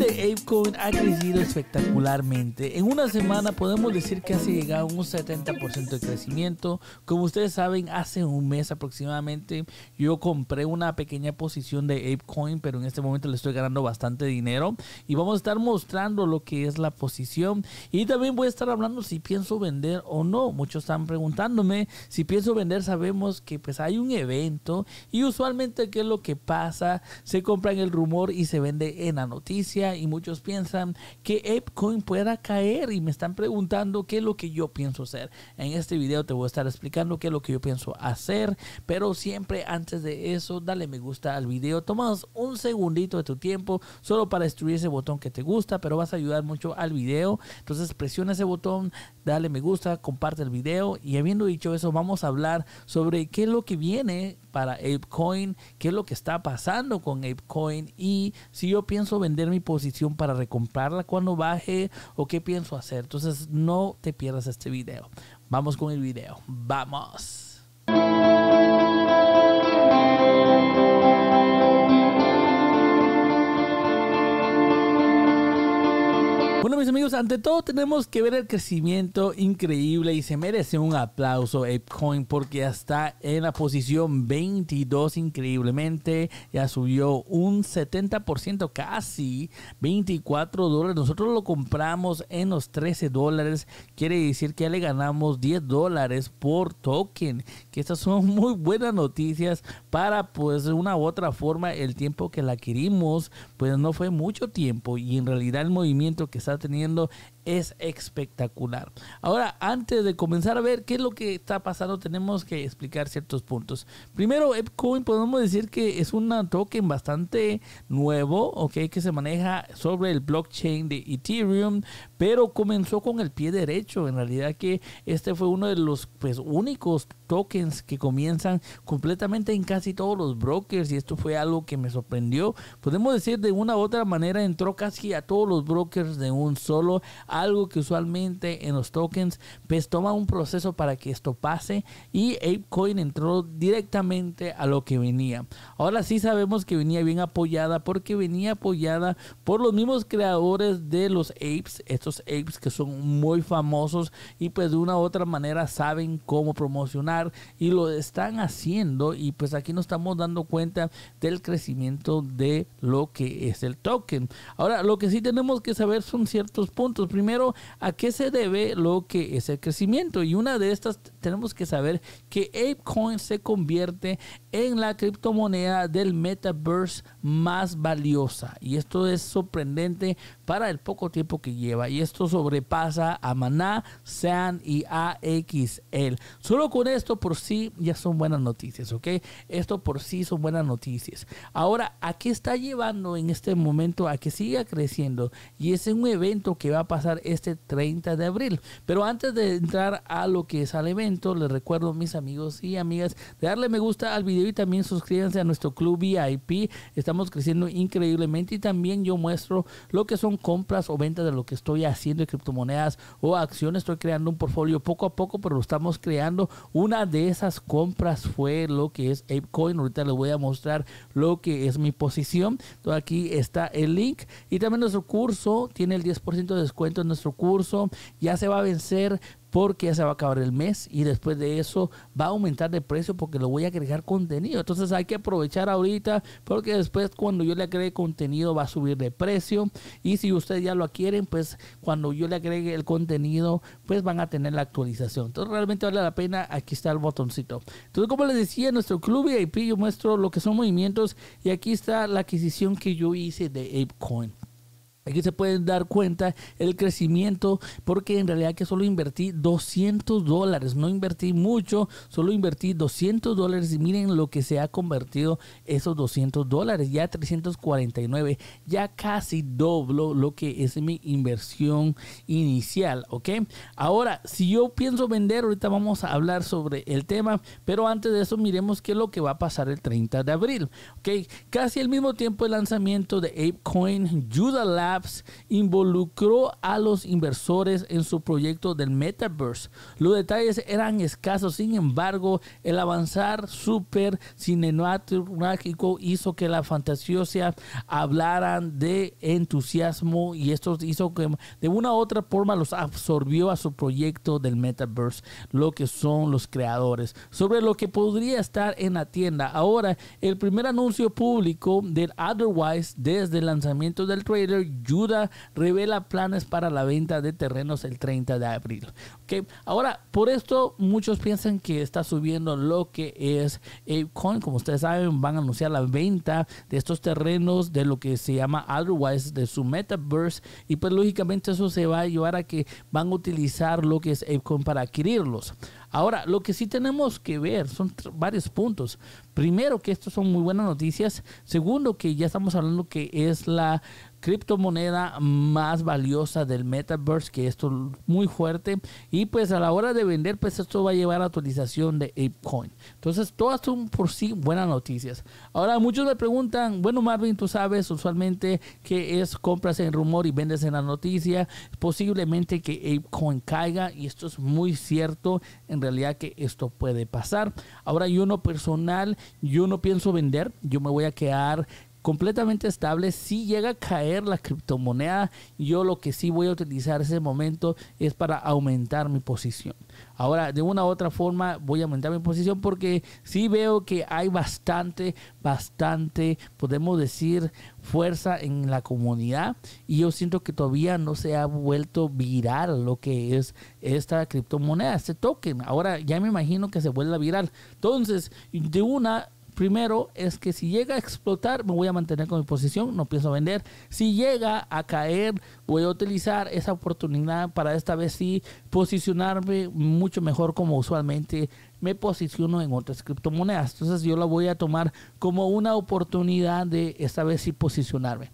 de este ApeCoin ha crecido espectacularmente. En una semana podemos decir que ha llegado a un 70% de crecimiento. Como ustedes saben, hace un mes aproximadamente yo compré una pequeña posición de ApeCoin, pero en este momento le estoy ganando bastante dinero. Y vamos a estar mostrando lo que es la posición. Y también voy a estar hablando si pienso vender o no. Muchos están preguntándome si pienso vender. Sabemos que pues hay un evento y usualmente qué es lo que pasa. Se compra en el rumor y se vende en la noticia y muchos piensan que ApeCoin pueda caer y me están preguntando qué es lo que yo pienso hacer. En este video te voy a estar explicando qué es lo que yo pienso hacer, pero siempre antes de eso dale me gusta al video. Tomas un segundito de tu tiempo solo para destruir ese botón que te gusta, pero vas a ayudar mucho al video. Entonces presiona ese botón, dale me gusta, comparte el video y habiendo dicho eso vamos a hablar sobre qué es lo que viene para ApeCoin, qué es lo que está pasando con ApeCoin y si yo pienso vender mi posición posición para recomprarla cuando baje o qué pienso hacer. Entonces no te pierdas este video. Vamos con el video. Vamos. amigos, ante todo tenemos que ver el crecimiento increíble y se merece un aplauso ApeCoin porque ya está en la posición 22 increíblemente, ya subió un 70%, casi 24 dólares. Nosotros lo compramos en los 13 dólares, quiere decir que ya le ganamos 10 dólares por token, que estas son muy buenas noticias para pues de una u otra forma el tiempo que la adquirimos pues no fue mucho tiempo y en realidad el movimiento que está teniendo teniendo es espectacular. Ahora, antes de comenzar a ver qué es lo que está pasando, tenemos que explicar ciertos puntos. Primero, Epcoin podemos decir que es un token bastante nuevo, ok, que se maneja sobre el blockchain de Ethereum, pero comenzó con el pie derecho. En realidad que este fue uno de los pues, únicos tokens que comienzan completamente en casi todos los brokers y esto fue algo que me sorprendió. Podemos decir de una u otra manera entró casi a todos los brokers de un solo algo que usualmente en los tokens, pues toma un proceso para que esto pase y ApeCoin entró directamente a lo que venía. Ahora sí sabemos que venía bien apoyada porque venía apoyada por los mismos creadores de los apes, estos apes que son muy famosos y pues de una u otra manera saben cómo promocionar y lo están haciendo y pues aquí nos estamos dando cuenta del crecimiento de lo que es el token. Ahora lo que sí tenemos que saber son ciertos puntos primero, ¿a qué se debe lo que es el crecimiento? Y una de estas tenemos que saber que ApeCoin se convierte en la criptomoneda del metaverse más valiosa. Y esto es sorprendente para el poco tiempo que lleva y esto sobrepasa a Maná, Sean y AXL. Solo con esto por sí ya son buenas noticias, ¿ok? Esto por sí son buenas noticias. Ahora, ¿a qué está llevando en este momento a que siga creciendo? Y es un evento que va a pasar este 30 de abril. Pero antes de entrar a lo que es al evento, les recuerdo mis amigos y amigas de darle me gusta al video y también suscríbanse a nuestro club VIP. Estamos creciendo increíblemente y también yo muestro lo que son compras o ventas de lo que estoy haciendo de criptomonedas o acciones. Estoy creando un portfolio poco a poco, pero lo estamos creando. Una de esas compras fue lo que es ApeCoin. Ahorita les voy a mostrar lo que es mi posición. aquí está el link. Y también nuestro curso tiene el 10% de descuento en nuestro curso. Ya se va a vencer porque ya se va a acabar el mes y después de eso va a aumentar de precio porque lo voy a agregar contenido. Entonces hay que aprovechar ahorita porque después cuando yo le agregue contenido va a subir de precio y si ustedes ya lo adquieren, pues cuando yo le agregue el contenido, pues van a tener la actualización. Entonces realmente vale la pena, aquí está el botoncito. Entonces como les decía, nuestro club VIP yo muestro lo que son movimientos y aquí está la adquisición que yo hice de ApeCoin. Aquí se pueden dar cuenta el crecimiento porque en realidad que solo invertí 200 dólares, no invertí mucho, solo invertí 200 dólares y miren lo que se ha convertido esos 200 dólares, ya 349, ya casi doblo lo que es mi inversión inicial, ¿ok? Ahora, si yo pienso vender, ahorita vamos a hablar sobre el tema, pero antes de eso miremos qué es lo que va a pasar el 30 de abril, ¿ok? Casi al mismo tiempo el lanzamiento de ApeCoin, Judah involucró a los inversores en su proyecto del metaverse. Los detalles eran escasos, sin embargo, el avanzar super cinematográfico hizo que la fantasiosa hablaran de entusiasmo y esto hizo que de una u otra forma los absorbió a su proyecto del metaverse, lo que son los creadores. Sobre lo que podría estar en la tienda. Ahora, el primer anuncio público del Otherwise desde el lanzamiento del trailer ayuda, revela planes para la venta de terrenos el 30 de abril. ¿Okay? Ahora, por esto muchos piensan que está subiendo lo que es ApeCoin. Como ustedes saben, van a anunciar la venta de estos terrenos de lo que se llama Otherwise, de su metaverse. Y pues lógicamente eso se va a llevar a que van a utilizar lo que es ApeCoin para adquirirlos. Ahora, lo que sí tenemos que ver son varios puntos. Primero, que estos son muy buenas noticias. Segundo, que ya estamos hablando que es la criptomoneda más valiosa del metaverse, que esto es muy fuerte. Y pues a la hora de vender, pues esto va a llevar a actualización de ApeCoin. Entonces, todas son por sí buenas noticias. Ahora, muchos me preguntan, bueno, Marvin, tú sabes usualmente que es compras en rumor y vendes en la noticia. Posiblemente que ApeCoin caiga y esto es muy cierto. En realidad que esto puede pasar. Ahora, yo no personal, yo no pienso vender. Yo me voy a quedar completamente estable. Si llega a caer la criptomoneda, yo lo que sí voy a utilizar ese momento es para aumentar mi posición. Ahora, de una u otra forma, voy a aumentar mi posición porque sí veo que hay bastante, bastante, podemos decir, fuerza en la comunidad y yo siento que todavía no se ha vuelto viral lo que es esta criptomoneda, este token. Ahora ya me imagino que se vuelva viral. Entonces, de una primero es que si llega a explotar, me voy a mantener con mi posición, no pienso vender. Si llega a caer, voy a utilizar esa oportunidad para esta vez sí posicionarme mucho mejor como usualmente me posiciono en otras criptomonedas. Entonces yo la voy a tomar como una oportunidad de esta vez sí posicionarme.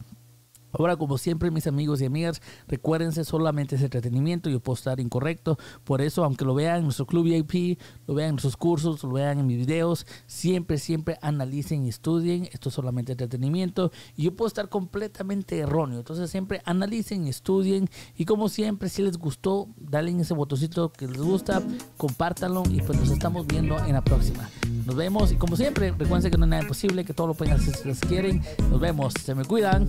Ahora, como siempre, mis amigos y amigas, recuérdense solamente ese entretenimiento, yo puedo estar incorrecto. Por eso, aunque lo vean en nuestro club VIP, lo vean en nuestros cursos, lo vean en mis videos, siempre, siempre analicen y estudien. Esto es solamente entretenimiento y yo puedo estar completamente erróneo. Entonces, siempre analicen, estudien y como siempre, si les gustó, dale ese botoncito que les gusta, compártanlo y pues nos estamos viendo en la próxima. Nos vemos y como siempre, recuérdense que no es nada imposible, que todo lo pueden hacer si les quieren. Nos vemos, se me cuidan.